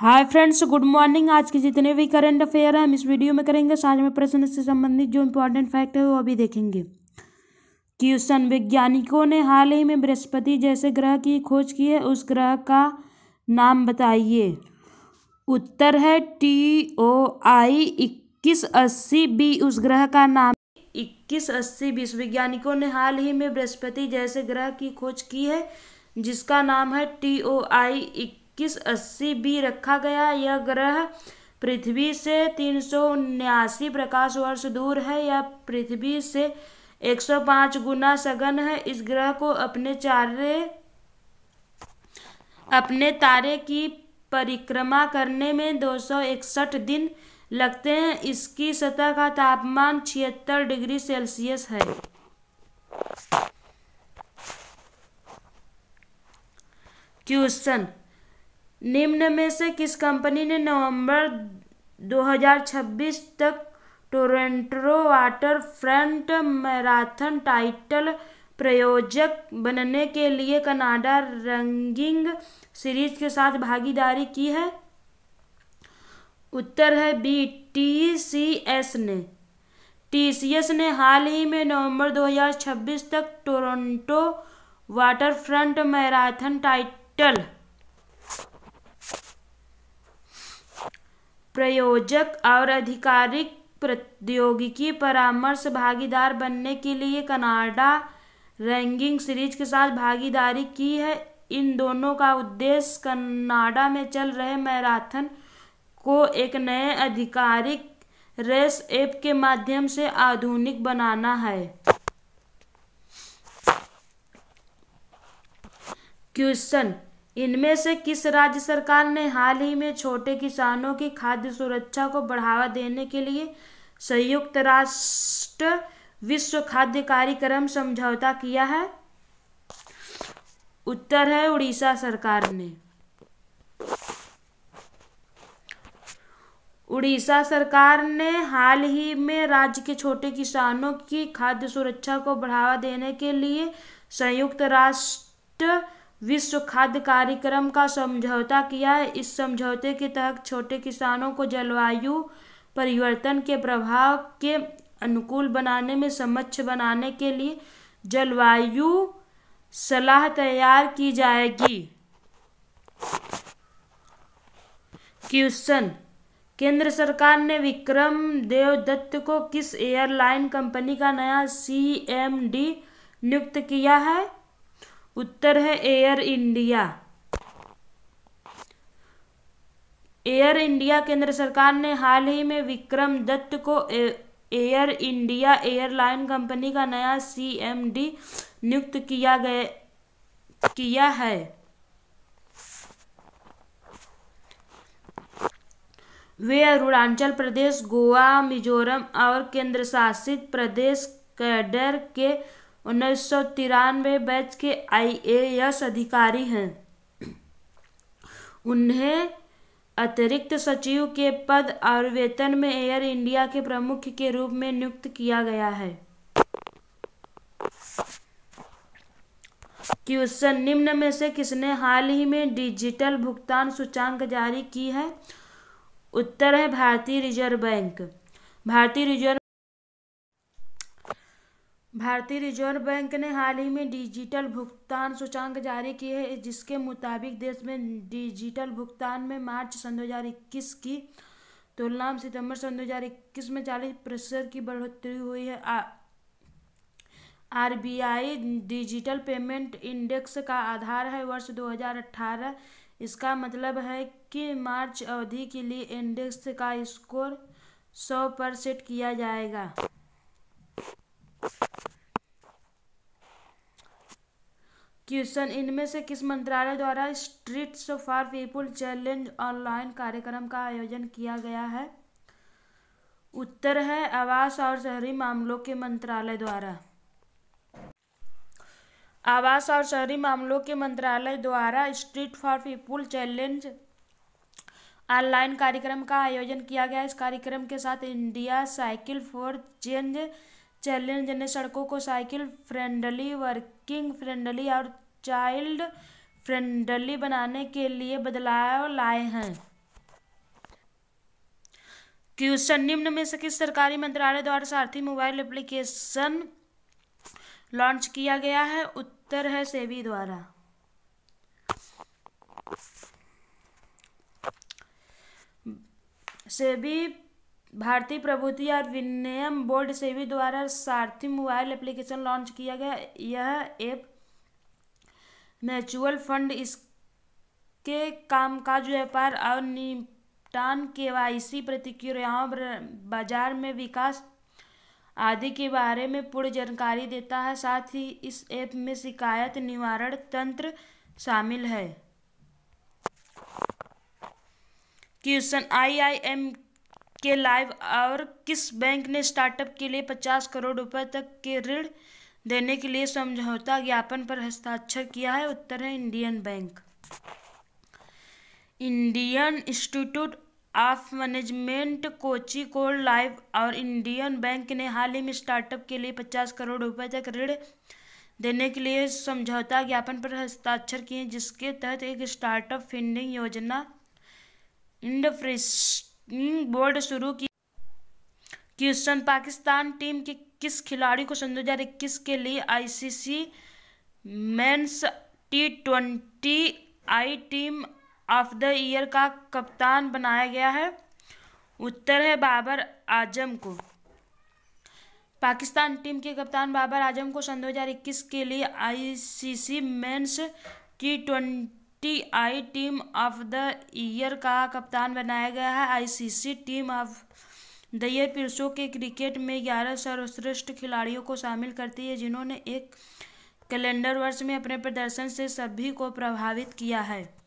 hi friends good morning आज के जितने भी करंट अफेयर हैं हम इस वीडियो में करेंगे साझ में प्रश्न से संबंधित जो इम्पोर्टेंट फैक्ट है वो अभी देखेंगे क्वेश्चन वैज्ञानिकों ने हाल ही में बृहस्पति जैसे ग्रह की खोज की है उस ग्रह का नाम बताइए उत्तर है टी ओ आई इक्कीस अस्सी बी उस ग्रह का नाम इक्कीस अस्सी बीस वैज्ञानिकों ने हाल ही में बृहस्पति जैसे ग्रह की खोज की है जिसका नाम है टी ओ आई किस अस्सी बी रखा गया यह ग्रह पृथ्वी से तीन प्रकाश वर्ष दूर है यह पृथ्वी से 105 गुना सघन है इस ग्रह को अपने चारे अपने तारे की परिक्रमा करने में 261 दिन लगते हैं इसकी सतह का तापमान छिहत्तर डिग्री सेल्सियस है क्वेश्चन निम्न में से किस कंपनी ने नवंबर 2026 तक Toronto Waterfront Marathon title प्रयोजक बनने के लिए कनाडा रंगिंग सीरीज के साथ भागीदारी की है उत्तर है बी टी सी एस ने टी सी एस ने हाल ही में नवंबर 2026 तक टोरंटो वाटरफ्रंट मैराथन टाइटल प्रयोजक और आधिकारिक प्रौद्योगिकी परामर्श भागीदार बनने के लिए कनाडा रैंकिंग सीरीज के साथ भागीदारी की है इन दोनों का उद्देश्य कनाडा में चल रहे मैराथन को एक नए आधिकारिक रेस ऐप के माध्यम से आधुनिक बनाना है क्वेश्चन इनमें से किस राज्य सरकार ने हाल ही में छोटे किसानों की खाद्य सुरक्षा को बढ़ावा देने के लिए संयुक्त राष्ट्र विश्व खाद्य कार्यक्रम समझौता किया है उत्तर है उड़ीसा सरकार ने उड़ीसा सरकार ने हाल ही में राज्य के छोटे किसानों की खाद्य सुरक्षा को बढ़ावा देने के लिए संयुक्त राष्ट्र विश्व खाद्य कार्यक्रम का समझौता किया है इस समझौते के तहत छोटे किसानों को जलवायु परिवर्तन के प्रभाव के अनुकूल बनाने में समक्ष बनाने के लिए जलवायु सलाह तैयार की जाएगी क्वेश्चन केंद्र सरकार ने विक्रम देवदत्त को किस एयरलाइन कंपनी का नया सी एम डी नियुक्त किया है उत्तर है एयर इंडिया एयर इंडिया केंद्र सरकार ने हाल ही में विक्रम दत्त को एयर इंडिया एयरलाइन कंपनी का नया सीएमडी नियुक्त किया गया किया है वे अरुणाचल प्रदेश गोवा मिजोरम और केंद्र शासित प्रदेश कैडर के उन्नीस सौ तिरानवे बैच के आईएएस अधिकारी हैं उन्हें अतिरिक्त सचिव के पद और वेतन में एयर इंडिया के प्रमुख के रूप में नियुक्त किया गया है क्वेश्चन निम्न में से किसने हाल ही में डिजिटल भुगतान सूचांक जारी की है उत्तर है भारतीय रिजर्व बैंक भारतीय रिजर्व भारतीय रिजर्व बैंक ने हाल ही में डिजिटल भुगतान सूचकांक जारी किए हैं जिसके मुताबिक देश में डिजिटल भुगतान में मार्च सन 2021 की तुलना में सितंबर सन 2021 में 40 प्रतिशत की बढ़ोतरी हुई है आरबीआई डिजिटल पेमेंट इंडेक्स का आधार है वर्ष 2018 इसका मतलब है कि मार्च अवधि के लिए इंडेक्स का स्कोर सौ पर सेट किया जाएगा क्वेश्चन इनमें से किस मंत्रालय द्वारा streets for people challenge online कार्यक्रम का आयोजन किया गया है उत्तर है आवास और शहरी मामलों के मंत्रालय द्वारा आवास और शहरी मामलों के मंत्रालय द्वारा street for people challenge online कार्यक्रम का आयोजन किया गया इस कार्यक्रम के साथ India cycle for change challenge ने सड़कों को साइकिल फ्रेंडली वर्किंग फ्रेंडली और चाइल्ड फ्रेंडली बनाने के लिए बदलाव लाए हैं क्वेश्चन निम्न में से किस सरकारी मंत्रालय द्वारा सारथी मोबाइल एप्लीकेशन लॉन्च किया गया है उत्तर है सेबी द्वारा सेबी भारतीय प्रभुति और विनियम बोर्ड सेवी द्वारा सारथी मोबाइल एप्लीकेशन लॉन्च किया गया यह ऐप म्यूचुअल फंड इसके कामकाज व्यापार और निपटान केवाईसी प्रतिक्रियाओं बाजार में विकास आदि के बारे में पूर्ण जानकारी देता है साथ ही इस ऐप में शिकायत निवारण तंत्र शामिल है question I I M K LIVE और किस बैंक ने स्टार्टअप के लिए पचास करोड़ रुपए तक के ऋण देने के लिए समझौता ज्ञापन पर हस्ताक्षर किया है उत्तर है Indian Bank Indian Institute of Management Kozhikode LIVE और इंडियन बैंक ने हाल ही में स्टार्टअप के लिए पचास करोड़ रुपए तक ऋण देने के लिए समझौता ज्ञापन पर हस्ताक्षर किए जिसके तहत एक स्टार्टअप फंडिंग योजना इंडफ्रिस्ट बोर्ड हम्म, शुरू की क्वेश्चन पाकिस्तान टीम के किस खिलाड़ी को सन इक्कीस के लिए ICC men's T twenty I team of the year का कप्तान बनाया गया है उत्तर है बाबर आजम को पाकिस्तान टीम के कप्तान बाबर आजम को सन 2021 के लिए ICC men's T twenty TI team of the year का कप्तान बनाया गया है ICC team of the year पुरुषों के क्रिकेट में ग्यारह सर्वश्रेष्ठ खिलाड़ियों को शामिल करती है जिन्होंने एक कैलेंडर वर्ष में अपने प्रदर्शन से सभी को प्रभावित किया है